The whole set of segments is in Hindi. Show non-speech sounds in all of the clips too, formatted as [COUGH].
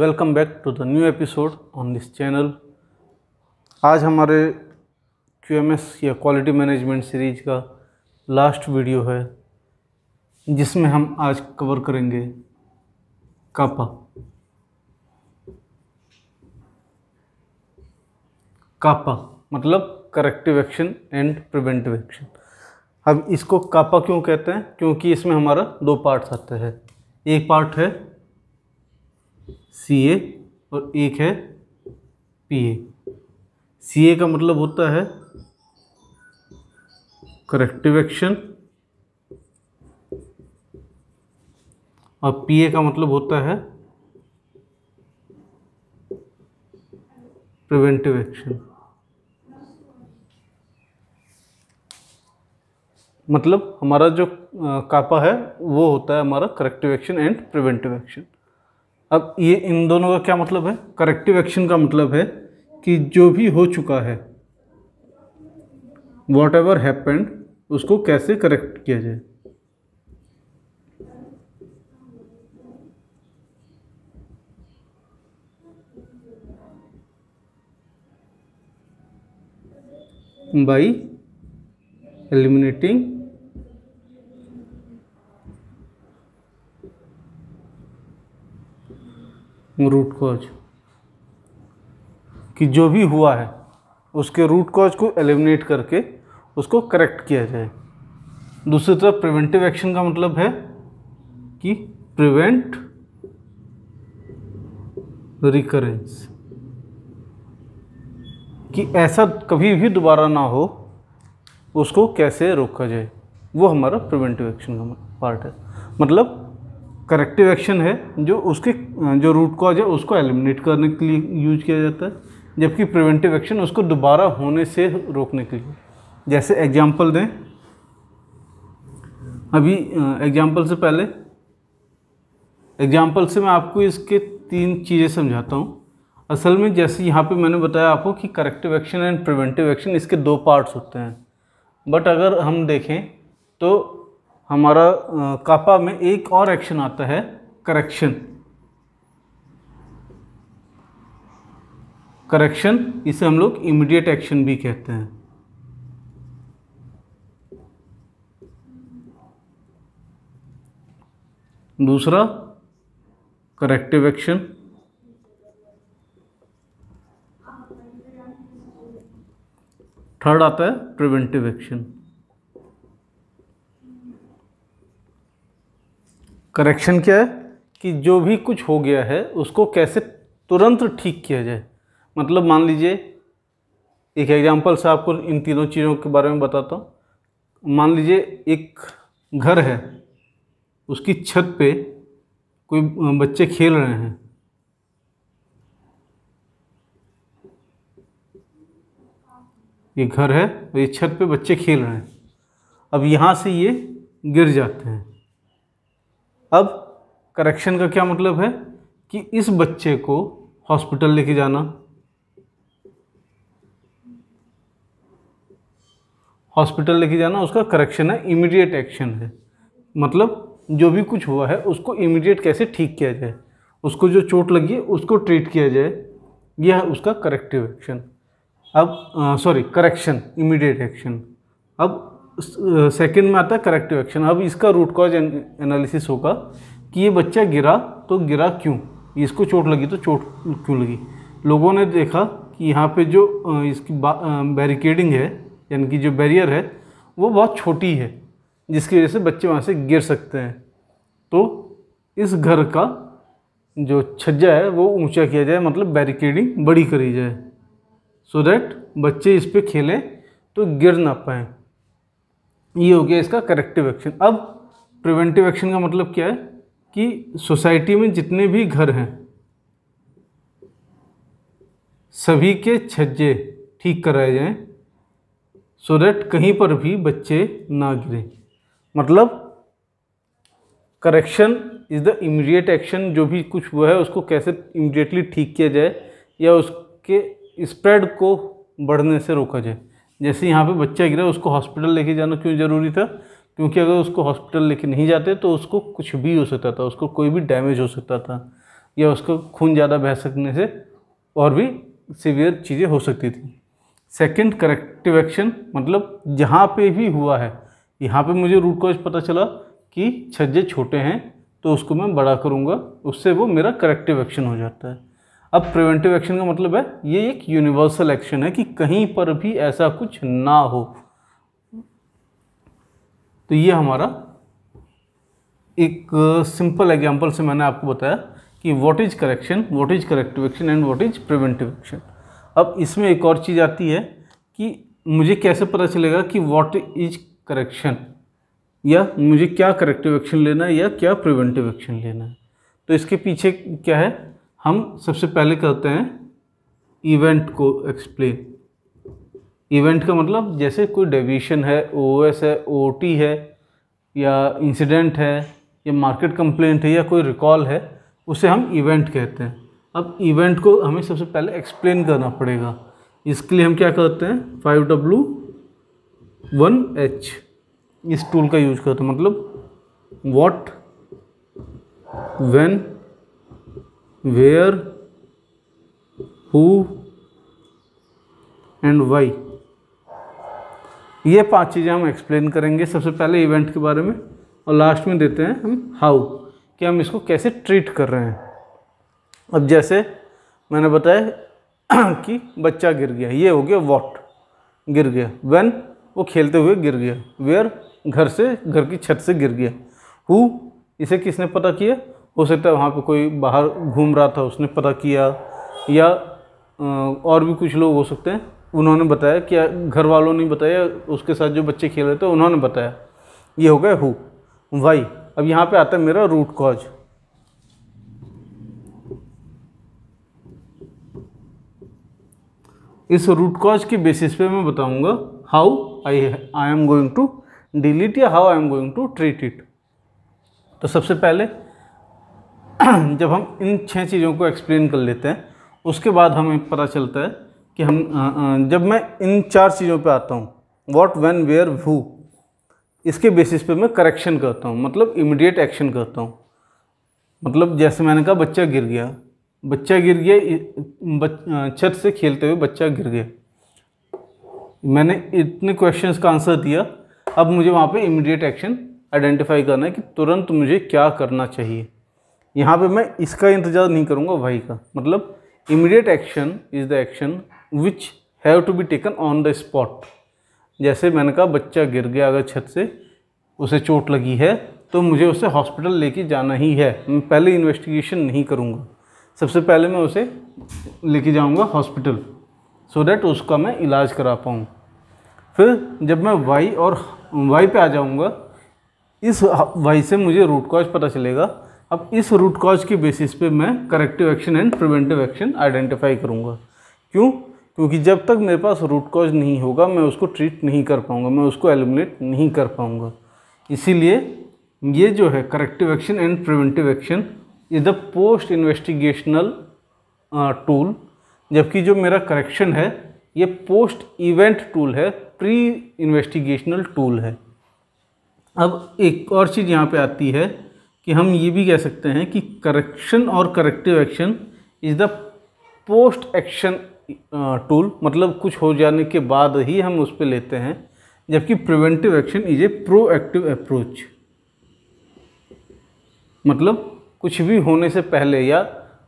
Welcome back to the new episode on this channel आज हमारे क्यू या क्वालिटी मैनेजमेंट सीरीज का लास्ट वीडियो है जिसमें हम आज कवर करेंगे कापा कापा मतलब corrective action and preventive action अब इसको कापा क्यों कहते हैं क्योंकि इसमें हमारा दो पार्ट्स आते हैं एक पार्ट है सी ए और एक है पी ए सी ए का मतलब होता है करेक्टिव एक्शन और पी ए का मतलब होता है प्रिवेंटिव एक्शन मतलब हमारा जो कापा है वो होता है हमारा corrective action and preventive action अब ये इन दोनों का क्या मतलब है करेक्टिव एक्शन का मतलब है कि जो भी हो चुका है वॉट एवर हैपेंड उसको कैसे करेक्ट किया जाए बाई एलिमिनेटिंग रूट कोज कि जो भी हुआ है उसके रूट कॉज को एलिमिनेट करके उसको करेक्ट किया जाए दूसरी तरफ प्रिवेंटिव एक्शन का मतलब है कि प्रिवेंट रिकरेंस कि ऐसा कभी भी दोबारा ना हो उसको कैसे रोका जाए वो हमारा प्रिवेंटिव एक्शन का पार्ट है मतलब करेक्टिव एक्शन है जो उसके जो रूट कॉज है उसको एलिमिनेट करने के लिए यूज किया जाता है जबकि प्रिवेंटिव एक्शन उसको दोबारा होने से रोकने के लिए जैसे एग्जाम्पल दें अभी एग्जाम्पल से पहले एग्जाम्पल से मैं आपको इसके तीन चीज़ें समझाता हूँ असल में जैसे यहाँ पे मैंने बताया आपको कि corrective action and preventive action इसके दो पार्ट्स होते हैं बट अगर हम देखें तो हमारा कापा में एक और एक्शन आता है करेक्शन करेक्शन इसे हम लोग इमीडिएट एक्शन भी कहते हैं दूसरा करेक्टिव एक्शन थर्ड आता है प्रिवेंटिव एक्शन करेक्शन क्या है कि जो भी कुछ हो गया है उसको कैसे तुरंत ठीक किया जाए मतलब मान लीजिए एक एग्जांपल से आपको इन तीनों चीज़ों के बारे में बताता हूँ मान लीजिए एक घर है उसकी छत पे कोई बच्चे खेल रहे हैं ये घर है और ये छत पे बच्चे खेल रहे हैं अब यहाँ से ये गिर जाते हैं अब करेक्शन का क्या मतलब है कि इस बच्चे को हॉस्पिटल लेके जाना हॉस्पिटल लेके जाना उसका करेक्शन है इमीडिएट एक्शन है मतलब जो भी कुछ हुआ है उसको इमीडिएट कैसे ठीक किया जाए उसको जो चोट लगी है उसको ट्रीट किया जाए यह है उसका करेक्टिव एक्शन अब सॉरी करेक्शन इमीडिएट एक्शन अब सेकंड में आता है करेक्टिव एक्शन अब इसका रूट कॉज एनालिसिस होगा कि ये बच्चा गिरा तो गिरा क्यों इसको चोट लगी तो चोट क्यों लगी लोगों ने देखा कि यहाँ पे जो इसकी बैरिकेडिंग है यानी कि जो बैरियर है वो बहुत छोटी है जिसकी वजह से बच्चे वहाँ से गिर सकते हैं तो इस घर का जो छज्जा है वो ऊंचा किया जाए मतलब बैरिकेडिंग बड़ी करी जाए सो so दैट बच्चे इस पर खेलें तो गिर ना पाएँ ये हो गया इसका करेक्टिव एक्शन अब प्रिवेंटिव एक्शन का मतलब क्या है कि सोसाइटी में जितने भी घर हैं सभी के छज्जे ठीक कराए जाएं सो डैट कहीं पर भी बच्चे ना गिरें मतलब correction is the immediate action जो भी कुछ हुआ है उसको कैसे इमीडिएटली ठीक किया जाए या उसके स्प्रेड को बढ़ने से रोका जाए जैसे यहाँ पे बच्चा गिरा उसको हॉस्पिटल लेके जाना क्यों ज़रूरी था क्योंकि अगर उसको हॉस्पिटल लेके नहीं जाते तो उसको कुछ भी हो सकता था उसको कोई भी डैमेज हो सकता था या उसको खून ज़्यादा बह सकने से और भी सीवियर चीज़ें हो सकती थी सेकंड करेक्टिव एक्शन मतलब जहाँ पे भी हुआ है यहाँ पे मुझे रूट कॉज पता चला कि छज्जे छोटे हैं तो उसको मैं बड़ा करूँगा उससे वो मेरा करेक्टिव एक्शन हो जाता है अब प्रिवेंटिव एक्शन का मतलब है ये एक यूनिवर्सल एक्शन है कि कहीं पर भी ऐसा कुछ ना हो तो ये हमारा एक सिंपल एग्जांपल से मैंने आपको बताया कि what is correction what is corrective action and what is preventive action अब इसमें एक और चीज़ आती है कि मुझे कैसे पता चलेगा कि व्हाट इज करेक्शन या मुझे क्या करेक्टिव एक्शन लेना है या क्या प्रिवेंटिव एक्शन लेना है तो इसके पीछे क्या है हम सबसे पहले करते हैं इवेंट को एक्सप्लेन इवेंट का मतलब जैसे कोई डेविएशन है ओ है ओ है या इंसिडेंट है या मार्केट कंप्लेंट है या कोई रिकॉल है उसे हम इवेंट कहते हैं अब इवेंट को हमें सबसे पहले एक्सप्लेन करना पड़ेगा इसके लिए हम क्या करते हैं फाइव डब्लू वन एच इस टूल का यूज करते हैं मतलब what when where who and why ये पांच चीज़ें हम एक्सप्लेन करेंगे सबसे पहले इवेंट के बारे में और लास्ट में देते हैं हम हाउ कि हम इसको कैसे ट्रीट कर रहे हैं अब जैसे मैंने बताया [CLEARS THROAT] कि बच्चा गिर गया ये हो गया वॉट गिर गया वेन वो खेलते हुए गिर गया वेयर घर से घर की छत से गिर गया हु इसे किसने पता किया हो सकता है वहाँ पे कोई बाहर घूम रहा था उसने पता किया या और भी कुछ लोग हो सकते हैं उन्होंने बताया कि घर वालों ने बताया उसके साथ जो बच्चे खेल रहे थे उन्होंने बताया ये हो गया हु वाई अब यहाँ पे आता है मेरा रूट कॉज इस रूट कॉज के बेसिस पे मैं बताऊँगा how I I am going to delete या how I am going to treat it तो सबसे पहले [CLEARS THROAT] जब हम इन छह चीज़ों को एक्सप्लेन कर लेते हैं उसके बाद हमें पता चलता है कि हम जब मैं इन चार चीज़ों पे आता हूँ वॉट वेन वेयर वू इसके बेसिस पे मैं करेक्शन करता हूँ मतलब इमिडिएट एक्शन करता हूँ मतलब जैसे मैंने कहा बच्चा गिर गया बच्चा गिर गया छत से खेलते हुए बच्चा गिर गया मैंने इतने क्वेश्चंस का आंसर दिया अब मुझे वहाँ पे इमिडिएट एक्शन आइडेंटिफाई करना है कि तुरंत मुझे क्या करना चाहिए यहाँ पे मैं इसका इंतजार नहीं करूँगा वाई का मतलब immediate action is the action which have to be taken on the spot जैसे मैंने कहा बच्चा गिर गया अगर छत से उसे चोट लगी है तो मुझे उसे हॉस्पिटल लेके जाना ही है मैं पहले इन्वेस्टिगेशन नहीं करूँगा सबसे पहले मैं उसे लेके जाऊँगा हॉस्पिटल सो डैट उसका मैं इलाज करा पाऊँ फिर जब मैं वाई और वाई पे आ जाऊँगा इस वाई से मुझे रूट कॉज पता चलेगा अब इस रूट कॉज के बेसिस पे मैं corrective action and preventive action identify करूँगा क्यों क्योंकि जब तक मेरे पास रूट कॉज नहीं होगा मैं उसको ट्रीट नहीं कर पाऊँगा मैं उसको एलिमिनेट नहीं कर पाऊँगा इसीलिए ये जो है corrective action and preventive action is the post investigational tool जबकि जो मेरा करेक्शन है ये पोस्ट इवेंट टूल है प्री इन्वेस्टिगेशनल टूल है अब एक और चीज़ यहाँ पे आती है कि हम ये भी कह सकते हैं कि करेक्शन और corrective action is the post action tool मतलब कुछ हो जाने के बाद ही हम उस पर लेते हैं जबकि preventive action is a proactive approach मतलब कुछ भी होने से पहले या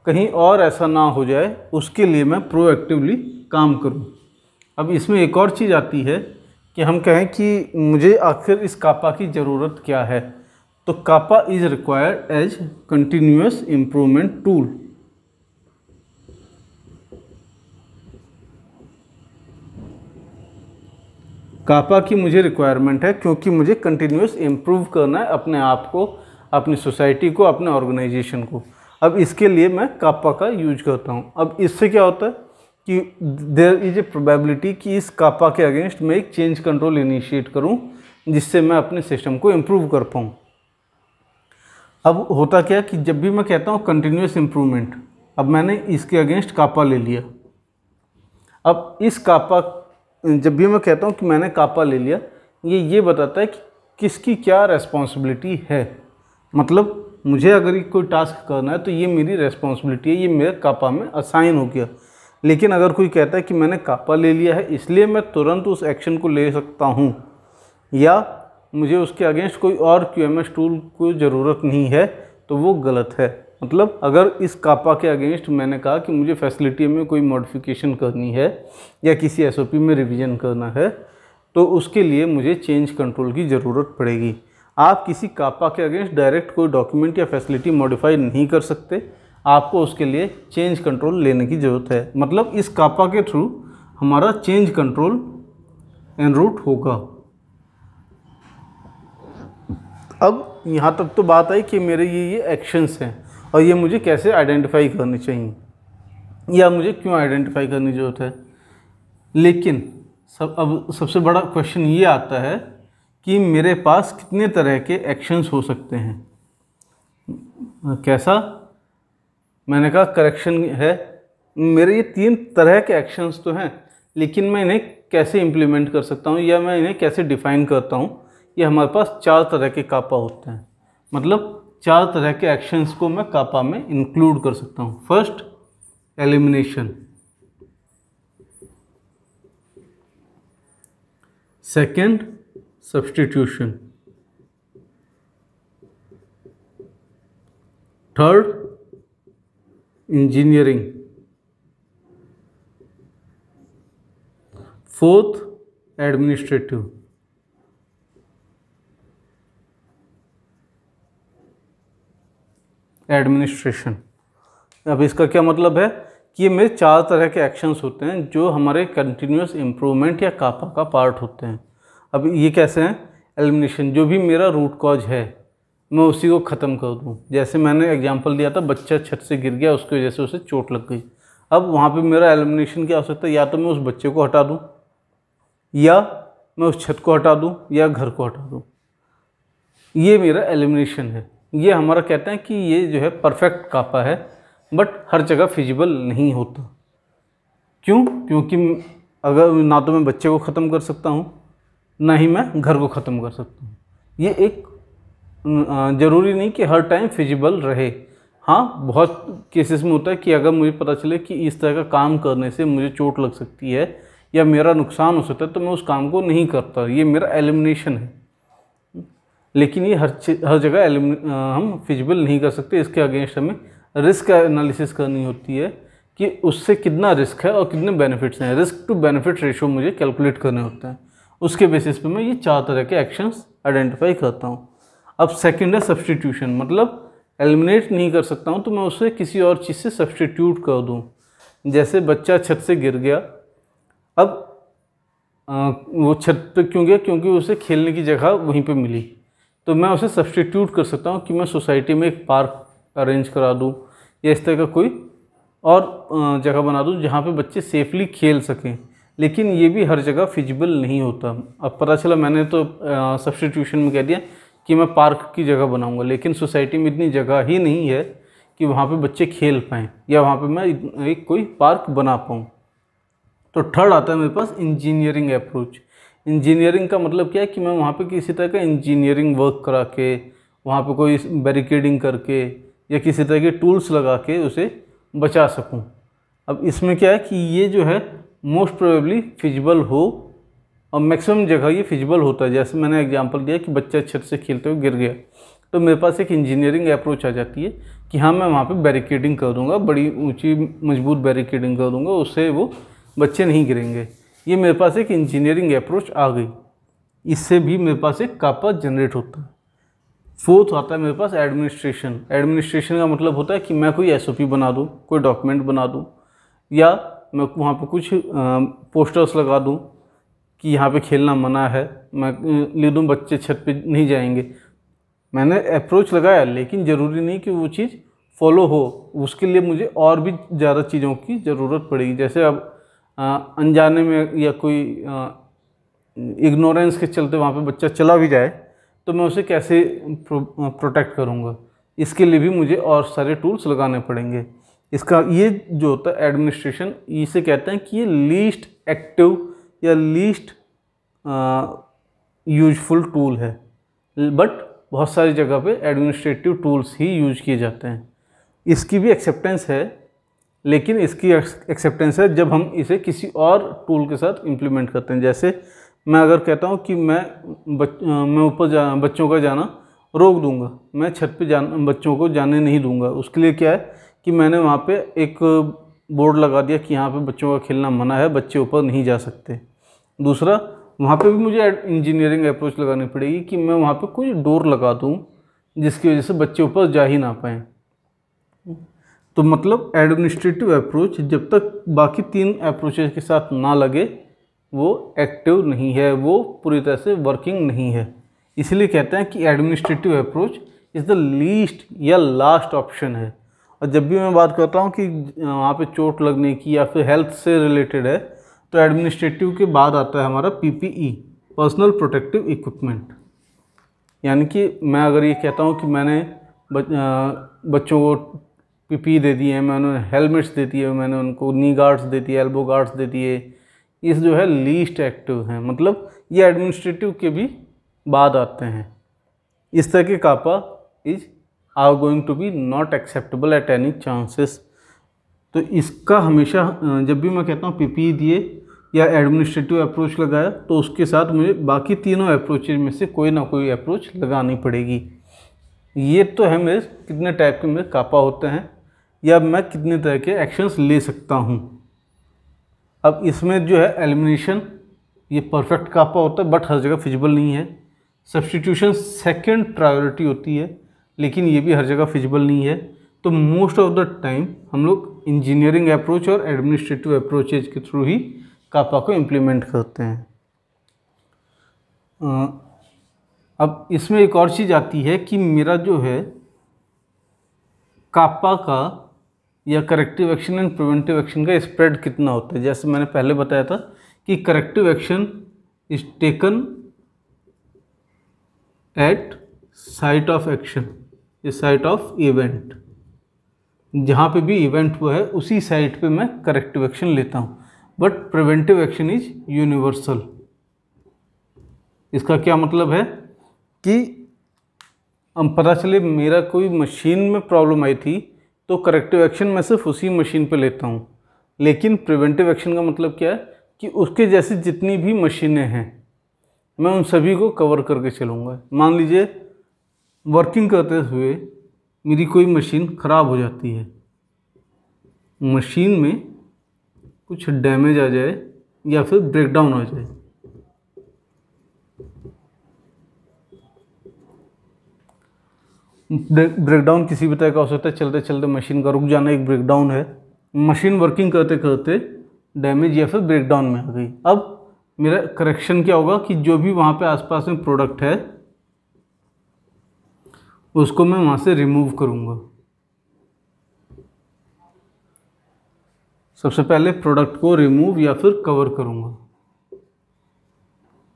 कहीं और ऐसा ना हो जाए उसके लिए मैं प्रोएक्टिवली काम करूं। अब इसमें एक और चीज़ आती है कि हम कहें कि मुझे आखिर इस कापा की ज़रूरत क्या है तो CAPA is required as continuous improvement tool CAPA की मुझे रिक्वायरमेंट है क्योंकि मुझे कंटिन्यूस इम्प्रूव करना है अपने आप को अपनी सोसाइटी को अपने ऑर्गेनाइजेशन को अब इसके लिए मैं कापा का यूज करता हूँ अब इससे क्या होता है कि देर इज ए प्रोबेबिलिटी कि इस कापा के अगेंस्ट मैं एक चेंज कंट्रोल इनिशिएट करूँ जिससे मैं अपने सिस्टम को इम्प्रूव कर पाऊँ अब होता क्या कि जब भी मैं कहता हूँ कंटिन्यूस इम्प्रूवमेंट अब मैंने इसके अगेंस्ट कापा ले लिया अब इस कापा जब भी मैं कहता हूँ कि मैंने कापा ले लिया ये ये बताता है कि किसकी क्या रेस्पॉन्सिबिलिटी है मतलब मुझे अगर कोई टास्क करना है तो ये मेरी रेस्पॉन्सिबिलिटी है ये मेरे कापा में असाइन हो गया लेकिन अगर कोई कहता है कि मैंने कापा ले लिया है इसलिए मैं तुरंत उस एक्शन को ले सकता हूँ या मुझे उसके अगेंस्ट कोई और क्यू एम टूल को ज़रूरत नहीं है तो वो गलत है मतलब अगर इस कापा के अगेंस्ट मैंने कहा कि मुझे फैसिलिटी में कोई मॉडिफिकेशन करनी है या किसी एसओपी में रिवीजन करना है तो उसके लिए मुझे चेंज कंट्रोल की ज़रूरत पड़ेगी आप किसी कापा के अगेंस्ट डायरेक्ट कोई डॉक्यूमेंट या फैसिलिटी मॉडिफाई नहीं कर सकते आपको उसके लिए चेंज कंट्रोल लेने की ज़रूरत है मतलब इस कापा के थ्रू हमारा चेंज कंट्रोल एनरूट रूट होगा अब यहाँ तक तो बात आई कि मेरे ये ये एक्शंस हैं और ये मुझे कैसे आइडेंटिफाई करने चाहिए या मुझे क्यों आइडेंटिफाई करनी ज़रूरत है लेकिन सब अब सबसे बड़ा क्वेश्चन ये आता है कि मेरे पास कितने तरह के एक्शंस हो सकते हैं कैसा मैंने कहा करेक्शन है मेरे ये तीन तरह के एक्शंस तो हैं लेकिन मैं इन्हें कैसे इम्प्लीमेंट कर सकता हूँ या मैं इन्हें कैसे डिफ़ाइन करता हूँ ये हमारे पास चार तरह के कापा होते हैं मतलब चार तरह के एक्शंस को मैं कापा में इंक्लूड कर सकता हूँ first elimination second substitution third engineering fourth administrative administration अब इसका क्या मतलब है कि मेरे चार तरह के एक्शंस होते हैं जो हमारे कंटिन्यूस इम्प्रूवमेंट या कापा का पार्ट होते हैं अब ये कैसे हैं एलिमिनेशन जो भी मेरा रूट कॉज है मैं उसी को ख़त्म कर दूँ जैसे मैंने एग्जाम्पल दिया था बच्चा छत से गिर गया उसकी वजह से उसे चोट लग गई अब वहाँ पे मेरा एलिमिनेशन क्या हो सकता है या तो मैं उस बच्चे को हटा दूँ या मैं उस छत को हटा दूँ या घर को हटा दूँ ये मेरा एलिमिनेशन है ये हमारा कहते हैं कि ये जो है परफेक्ट कापा है बट हर जगह फिजिबल नहीं होता क्यों क्योंकि अगर ना तो मैं बच्चे को ख़त्म कर सकता हूँ ना ही मैं घर को ख़त्म कर सकता हूँ ये एक ज़रूरी नहीं कि हर टाइम फिजिबल रहे हाँ बहुत केसेस में होता है कि अगर मुझे पता चले कि इस तरह का काम करने से मुझे चोट लग सकती है या मेरा नुकसान हो सकता है तो मैं उस काम को नहीं करता ये मेरा एलिमिनेशन है लेकिन ये हर हर जगह हम फिजिबल नहीं कर सकते इसके अगेंस्ट हमें रिस्क एनालिसिस करनी होती है कि उससे कितना रिस्क है और कितने बेनिफिट्स हैं रिस्क टू बेनिफिट रेशो मुझे कैलकुलेट करने होते हैं उसके बेसिस पे मैं ये चार तरह के एक्शंस आइडेंटिफाई करता हूँ अब सेकंड है सब्सटीट्यूशन मतलब एलिमिनेट नहीं कर सकता हूँ तो मैं उसे किसी और चीज़ से सब्सटीट्यूट कर दूँ जैसे बच्चा छत से गिर गया अब आ, वो छत पर क्यों गया क्योंकि उसे खेलने की जगह वहीं पर मिली तो मैं उसे सब्सटीट्यूट कर सकता हूँ कि मैं सोसाइटी में एक पार्क अरेंज करा दूँ या इस तरह का कोई और जगह बना दूँ जहाँ पे बच्चे सेफली खेल सकें लेकिन ये भी हर जगह फिजिबल नहीं होता अब पता चला मैंने तो सब्सटीट्यूशन में कह दिया कि मैं पार्क की जगह बनाऊँगा लेकिन सोसाइटी में इतनी जगह ही नहीं है कि वहाँ पर बच्चे खेल पाएँ या वहाँ पर मैं एक कोई पार्क बना पाऊँ तो थर्ड आता है मेरे पास इंजीनियरिंग अप्रोच इंजीनियरिंग का मतलब क्या है कि मैं वहाँ पे किसी तरह का इंजीनियरिंग वर्क करा के वहाँ पे कोई बैरिकेडिंग करके या किसी तरह के टूल्स लगा के उसे बचा सकूँ अब इसमें क्या है कि ये जो है मोस्ट प्रोबेबली फिजिबल हो और मैक्सिमम जगह ये फिजिबल होता है जैसे मैंने एग्जाम्पल दिया कि बच्चा छत से खेलते हुए गिर गया तो मेरे पास एक इंजीनियरिंग अप्रोच आ जाती है कि हाँ मैं वहाँ पे बैरिकेडिंग करूँगा बड़ी ऊंची मजबूत बैरिकेडिंग करूँगा उससे वो बच्चे नहीं गिरेंगे ये मेरे पास एक इंजीनियरिंग अप्रोच आ गई इससे भी मेरे पास एक कापा जनरेट होता है फोर्थ आता है मेरे पास एडमिनिस्ट्रेशन एडमिनिस्ट्रेशन का मतलब होता है कि मैं कोई एस बना दूँ कोई डॉक्यूमेंट बना दूँ या मैं वहाँ पर कुछ पोस्टर्स लगा दूँ कि यहाँ पे खेलना मना है मैं ले दूँ बच्चे छत पे नहीं जाएंगे मैंने अप्रोच लगाया लेकिन ज़रूरी नहीं कि वो चीज़ फॉलो हो उसके लिए मुझे और भी ज़्यादा चीज़ों की ज़रूरत पड़ेगी जैसे अब अनजाने में या कोई इग्नोरेंस के चलते वहाँ पे बच्चा चला भी जाए तो मैं उसे कैसे प्रो, प्रोटेक्ट करूँगा इसके लिए भी मुझे और सारे टूल्स लगाने पड़ेंगे इसका ये जो होता है एडमिनिस्ट्रेशन इसे कहते हैं कि ये लीस्ट एक्टिव या लीस्ट यूजफुल टूल है बट बहुत सारी जगह पे एडमिनिस्ट्रेटिव टूल्स ही यूज किए जाते हैं इसकी भी एक्सेप्टेंस है लेकिन इसकी एक्सेप्टेंस है जब हम इसे किसी और टूल के साथ इम्प्लीमेंट करते हैं जैसे मैं अगर कहता हूँ कि मैं बच, मैं ऊपर जा बच्चों का जाना रोक दूंगा मैं छत पे जान बच्चों को जाने नहीं दूंगा उसके लिए क्या है कि मैंने वहाँ पे एक बोर्ड लगा दिया कि यहाँ पे बच्चों का खेलना मना है बच्चे ऊपर नहीं जा सकते दूसरा वहाँ पे भी मुझे इंजीनियरिंग अप्रोच लगानी पड़ेगी कि मैं वहाँ पे कुछ डोर लगा दूँ जिसकी वजह से बच्चे ऊपर जा ही ना पाएँ तो मतलब एडमिनिस्ट्रेटिव अप्रोच जब तक बाकी तीन अप्रोचेज के साथ ना लगे वो एक्टिव नहीं है वो पूरी तरह से वर्किंग नहीं है इसलिए कहते हैं कि administrative approach is the least या लास्ट ऑप्शन है और जब भी मैं बात करता हूँ कि वहाँ पे चोट लगने की या फिर हेल्थ से रिलेटेड है तो एडमिनिस्ट्रेटिव के बाद आता है हमारा पी पर्सनल प्रोटेक्टिव इक्विपमेंट यानी कि मैं अगर ये कहता हूँ कि मैंने बच्चों को पीपी दे दिए हैं मैंने हेलमेट्स दे दिए मैंने उनको नी गार्ड्स दे दिए एल्बो गार्ड्स दे दिए इस जो है लीस्ट एक्टिव हैं मतलब ये एडमिनिस्ट्रेटिव के भी बाद आते हैं इस तरह के CAPA is are going to be not acceptable at any chances तो इसका हमेशा जब भी मैं कहता हूँ पीपी दिए या एडमिनिस्ट्रेटिव अप्रोच लगाया तो उसके साथ मुझे बाकी तीनों अप्रोच में से कोई ना कोई अप्रोच लगानी पड़ेगी ये तो है मेरे कितने टाइप के मेरे कापा होते हैं या मैं कितने तरह के एक्शंस ले सकता हूँ अब इसमें जो है एलिमिनेशन ये परफेक्ट कापा होता है बट हर जगह फिजिबल नहीं है सब्सटीट्यूशन सेकेंड प्रायोरिटी होती है लेकिन ये भी हर जगह फिजिबल नहीं है तो मोस्ट ऑफ द टाइम हम लोग इंजीनियरिंग अप्रोच और एडमिनिस्ट्रेटिव अप्रोचेज के थ्रू ही कापा को इम्प्लीमेंट करते हैं अब इसमें एक और चीज़ आती है कि मेरा जो है कापा का या corrective action and preventive action का स्प्रेड कितना होता है जैसे मैंने पहले बताया था कि corrective action is taken at site of action site of event जहाँ पे भी इवेंट हुआ है उसी साइट पे मैं करेक्टिव एक्शन लेता हूँ but preventive action is universal इसका क्या मतलब है कि हम पता चले मेरा कोई मशीन में प्रॉब्लम आई थी तो करेक्टिव एक्शन मैं सिर्फ उसी मशीन पे लेता हूँ लेकिन प्रिवेंटिव एक्शन का मतलब क्या है कि उसके जैसी जितनी भी मशीनें हैं मैं उन सभी को कवर करके चलूँगा मान लीजिए वर्किंग करते हुए मेरी कोई मशीन ख़राब हो जाती है मशीन में कुछ डैमेज आ जाए या फिर ब्रेकडाउन हो जाए ब्रेकडाउन किसी भी तरह का हो सकता है चलते चलते मशीन का रुक जाना एक ब्रेकडाउन है मशीन वर्किंग करते करते डैमेज या फिर ब्रेकडाउन में आ गई अब मेरा करेक्शन क्या होगा कि जो भी वहाँ पे आसपास में प्रोडक्ट है उसको मैं वहाँ से रिमूव करूँगा सबसे पहले प्रोडक्ट को रिमूव या फिर कवर करूँगा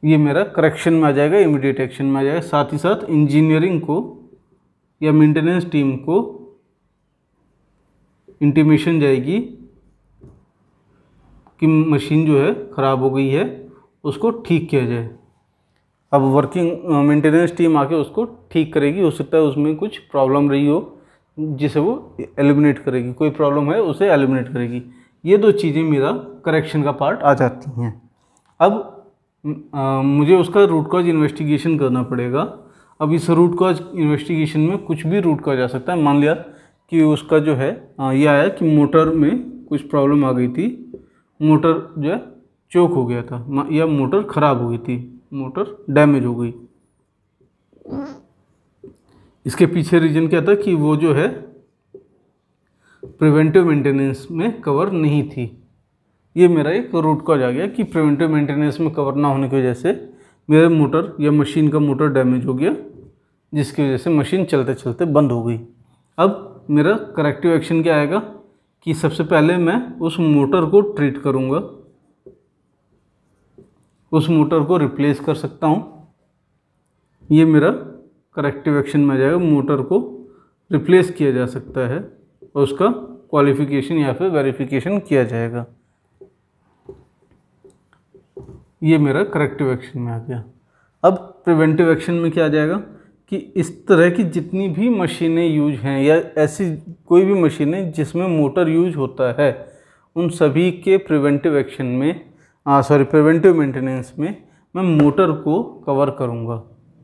ये मेरा करेक्शन में आ जाएगा इमीडिएट एक्शन में आ जाएगा साथ ही साथ इंजीनियरिंग को या मेंटेनेंस टीम को इंटीमेशन जाएगी कि मशीन जो है ख़राब हो गई है उसको ठीक किया जाए अब वर्किंग मेंटेनेंस टीम आके उसको ठीक करेगी हो सकता है उसमें कुछ प्रॉब्लम रही हो जिसे वो एलिमिनेट करेगी कोई प्रॉब्लम है उसे एलिमिनेट करेगी ये दो चीज़ें मेरा करेक्शन का पार्ट आ जाती हैं अब आ, मुझे उसका रूट कॉज इन्वेस्टिगेशन करना पड़ेगा अब इस रूट कॉज इन्वेस्टिगेशन में कुछ भी रूट कॉज आ सकता है मान लिया कि उसका जो है यह आया कि मोटर में कुछ प्रॉब्लम आ गई थी मोटर जो है चोक हो गया था या मोटर ख़राब हो गई थी मोटर डैमेज हो गई इसके पीछे रीज़न क्या था कि वो जो है प्रिवेंटिव मेंटेनेंस में कवर नहीं थी ये मेरा एक रूट कॉज आ गया कि प्रिवेंटिव मेंटेनेंस में कवर ना होने की वजह से मेरा मोटर या मशीन का मोटर डैमेज हो गया जिसकी वजह से मशीन चलते चलते बंद हो गई अब मेरा करेक्टिव एक्शन क्या आएगा कि सबसे पहले मैं उस मोटर को ट्रीट करूँगा उस मोटर को रिप्लेस कर सकता हूँ ये मेरा करेक्टिव एक्शन में आ जाएगा मोटर को रिप्लेस किया जा सकता है और उसका क्वालिफिकेशन या फिर वेरिफिकेशन किया जाएगा ये मेरा करेक्टिव एक्शन में आ गया अब प्रिवेंटिव एक्शन में क्या आ जाएगा कि इस तरह की जितनी भी मशीनें यूज हैं या ऐसी कोई भी मशीनें जिसमें मोटर यूज होता है उन सभी के प्रिवेंटिव एक्शन में सॉरी प्रिवेंटिव मेंटेनेंस में मैं मोटर को कवर करूँगा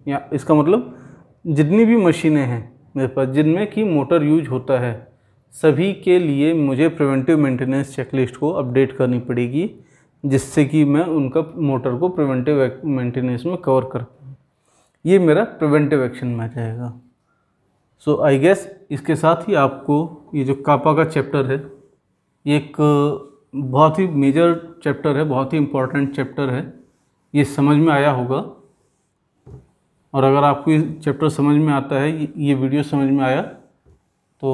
या इसका मतलब जितनी भी मशीनें हैं मेरे पास जिनमें कि मोटर यूज होता है सभी के लिए मुझे प्रिवेंटिव मेंटेनेंस चेकलिस्ट को अपडेट करनी पड़ेगी जिससे कि मैं उनका मोटर को प्रिवेंटिव मेंटेनेंस में कवर कर ये मेरा प्रिवेंटिव एक्शन में आ जाएगा सो आई गेस इसके साथ ही आपको ये जो कापा का चैप्टर है ये एक बहुत ही मेजर चैप्टर है बहुत ही इम्पोर्टेंट चैप्टर है ये समझ में आया होगा और अगर आपको ये चैप्टर समझ में आता है ये वीडियो समझ में आया तो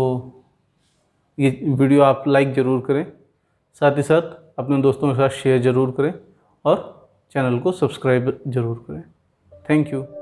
ये वीडियो आप लाइक ज़रूर करें साथ ही साथ अपने दोस्तों के साथ शेयर ज़रूर करें और चैनल को सब्सक्राइब ज़रूर करें थैंक यू